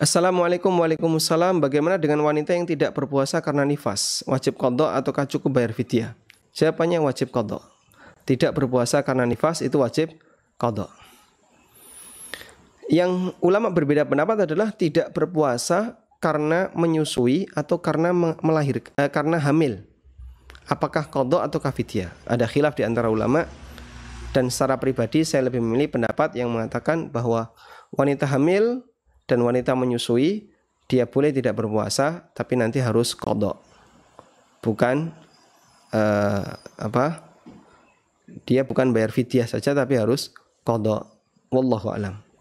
Assalamualaikum Waalaikumsalam Bagaimana dengan wanita yang tidak berpuasa karena nifas? Wajib kodok ataukah cukup bayar fidyah? Jawabannya wajib kodok Tidak berpuasa karena nifas itu wajib kodok Yang ulama berbeda pendapat adalah tidak berpuasa karena menyusui atau karena melahir, eh, karena hamil. Apakah kodok atau kafidia? Ada khilaf di antara ulama dan secara pribadi saya lebih memilih pendapat yang mengatakan bahwa wanita hamil dan wanita menyusui, dia boleh tidak berpuasa, tapi nanti harus kodok. Bukan uh, apa? Dia bukan bayar fidyah saja, tapi harus kodok. Wallahu alam.